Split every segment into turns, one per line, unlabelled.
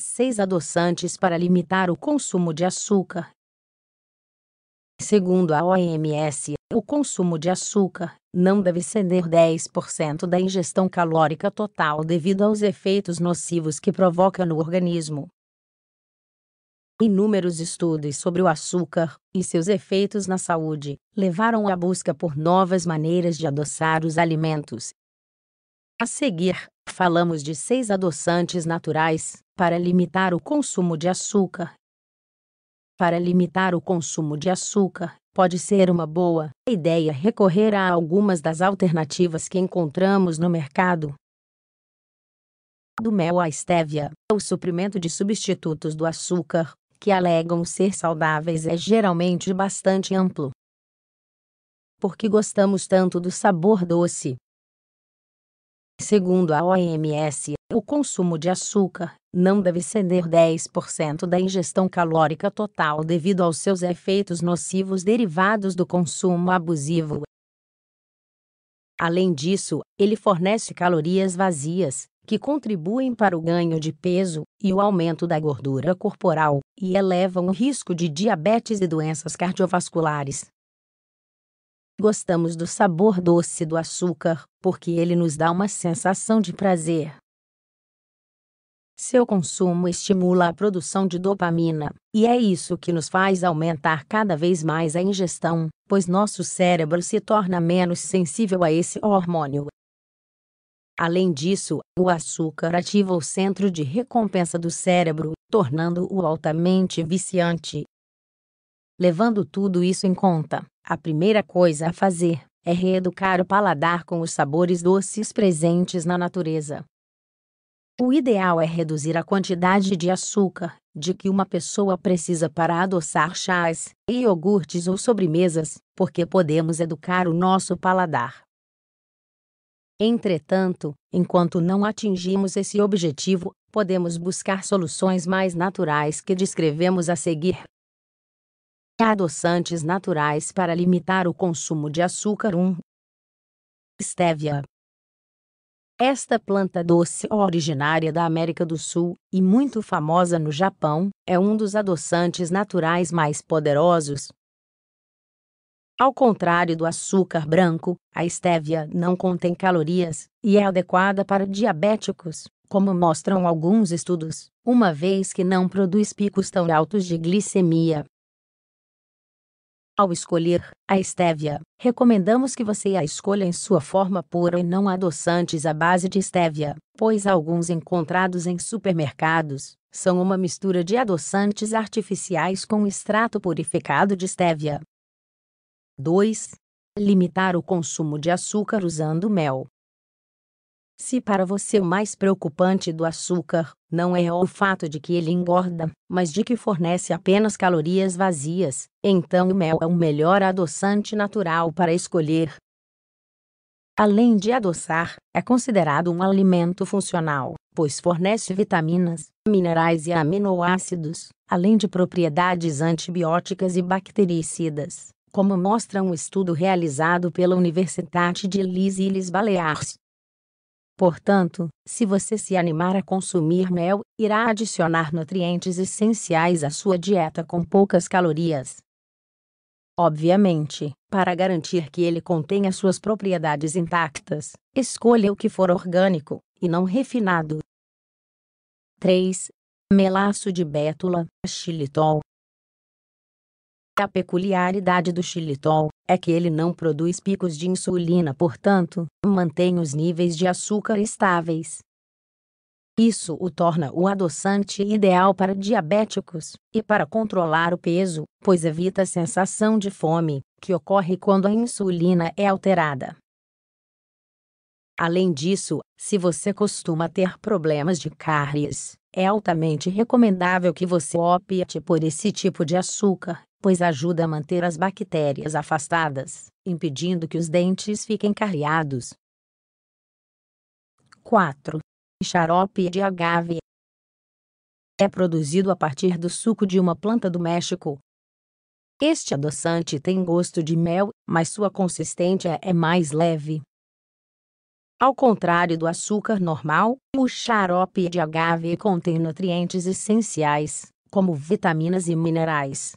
6. Adoçantes para limitar o consumo de açúcar. Segundo a OMS, o consumo de açúcar não deve ceder 10% da ingestão calórica total devido aos efeitos nocivos que provoca no organismo. Inúmeros estudos sobre o açúcar e seus efeitos na saúde levaram à busca por novas maneiras de adoçar os alimentos. A seguir, falamos de seis adoçantes naturais para limitar o consumo de açúcar. Para limitar o consumo de açúcar, pode ser uma boa ideia recorrer a algumas das alternativas que encontramos no mercado. Do mel à estévia, o suprimento de substitutos do açúcar, que alegam ser saudáveis, é geralmente bastante amplo. Porque gostamos tanto do sabor doce, Segundo a OMS, o consumo de açúcar não deve ceder 10% da ingestão calórica total devido aos seus efeitos nocivos derivados do consumo abusivo. Além disso, ele fornece calorias vazias, que contribuem para o ganho de peso e o aumento da gordura corporal, e elevam o risco de diabetes e doenças cardiovasculares. Gostamos do sabor doce do açúcar, porque ele nos dá uma sensação de prazer. Seu consumo estimula a produção de dopamina, e é isso que nos faz aumentar cada vez mais a ingestão, pois nosso cérebro se torna menos sensível a esse hormônio. Além disso, o açúcar ativa o centro de recompensa do cérebro, tornando-o altamente viciante. Levando tudo isso em conta, a primeira coisa a fazer é reeducar o paladar com os sabores doces presentes na natureza. O ideal é reduzir a quantidade de açúcar de que uma pessoa precisa para adoçar chás, iogurtes ou sobremesas, porque podemos educar o nosso paladar. Entretanto, enquanto não atingimos esse objetivo, podemos buscar soluções mais naturais que descrevemos a seguir. Adoçantes naturais para limitar o consumo de açúcar 1. Stevia. Esta planta doce originária da América do Sul e muito famosa no Japão, é um dos adoçantes naturais mais poderosos. Ao contrário do açúcar branco, a stevia não contém calorias e é adequada para diabéticos, como mostram alguns estudos, uma vez que não produz picos tão altos de glicemia. Ao escolher a estévia, recomendamos que você a escolha em sua forma pura e não adoçantes à base de estévia, pois alguns encontrados em supermercados são uma mistura de adoçantes artificiais com extrato purificado de estévia. 2. Limitar o consumo de açúcar usando mel. Se para você o mais preocupante do açúcar não é o fato de que ele engorda, mas de que fornece apenas calorias vazias, então o mel é o melhor adoçante natural para escolher. Além de adoçar, é considerado um alimento funcional, pois fornece vitaminas, minerais e aminoácidos, além de propriedades antibióticas e bactericidas, como mostra um estudo realizado pela Universidade de Ilhas Baleares Portanto, se você se animar a consumir mel, irá adicionar nutrientes essenciais à sua dieta com poucas calorias. Obviamente, para garantir que ele contenha suas propriedades intactas, escolha o que for orgânico e não refinado. 3. Melaço de bétula, xilitol, a peculiaridade do xilitol é que ele não produz picos de insulina, portanto, mantém os níveis de açúcar estáveis. Isso o torna o adoçante ideal para diabéticos e para controlar o peso, pois evita a sensação de fome, que ocorre quando a insulina é alterada. Além disso, se você costuma ter problemas de cáries, é altamente recomendável que você opte por esse tipo de açúcar, pois ajuda a manter as bactérias afastadas, impedindo que os dentes fiquem carreados. 4. Xarope de agave é produzido a partir do suco de uma planta do México. Este adoçante tem gosto de mel, mas sua consistência é mais leve. Ao contrário do açúcar normal, o xarope de agave contém nutrientes essenciais, como vitaminas e minerais,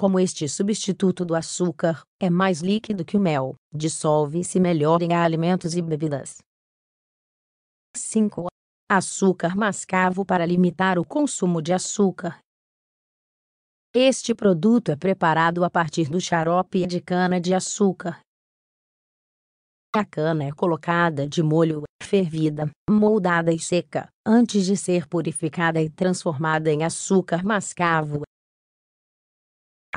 como este substituto do açúcar é mais líquido que o mel, dissolve-se melhor em alimentos e bebidas. 5. Açúcar mascavo para limitar o consumo de açúcar. Este produto é preparado a partir do xarope de cana-de-açúcar. A cana é colocada de molho, fervida, moldada e seca, antes de ser purificada e transformada em açúcar mascavo,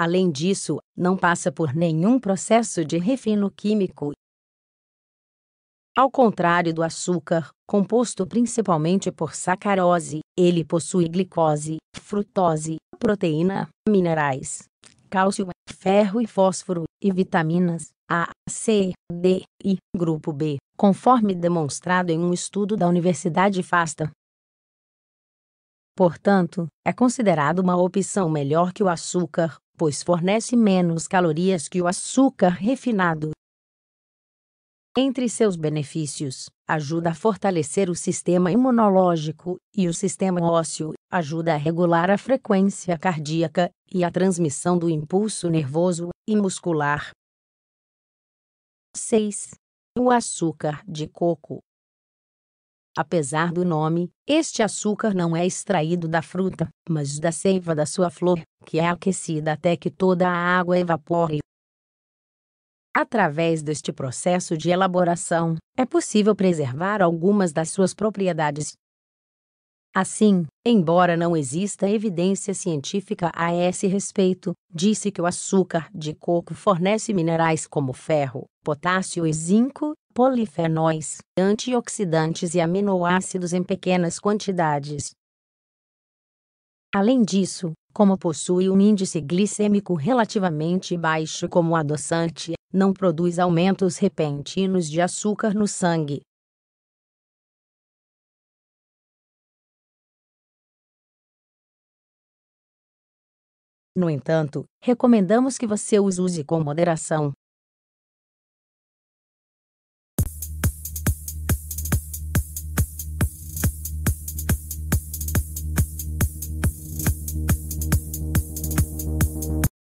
Além disso, não passa por nenhum processo de refino químico. Ao contrário do açúcar, composto principalmente por sacarose, ele possui glicose, frutose, proteína, minerais, cálcio, ferro e fósforo, e vitaminas A, C, D e grupo B, conforme demonstrado em um estudo da Universidade Fasta. Portanto, é considerado uma opção melhor que o açúcar, pois fornece menos calorias que o açúcar refinado. Entre seus benefícios, ajuda a fortalecer o sistema imunológico e o sistema ósseo, ajuda a regular a frequência cardíaca e a transmissão do impulso nervoso e muscular. 6. O açúcar de coco Apesar do nome, este açúcar não é extraído da fruta, mas da seiva da sua flor, que é aquecida até que toda a água evapore. Através deste processo de elaboração, é possível preservar algumas das suas propriedades. Assim, embora não exista evidência científica a esse respeito, disse que o açúcar de coco fornece minerais como ferro, potássio e zinco, polifenóis, antioxidantes e aminoácidos em pequenas quantidades. Além disso, como possui um índice glicêmico relativamente baixo como adoçante, não produz aumentos repentinos de açúcar no sangue. No entanto, recomendamos que você os use com moderação,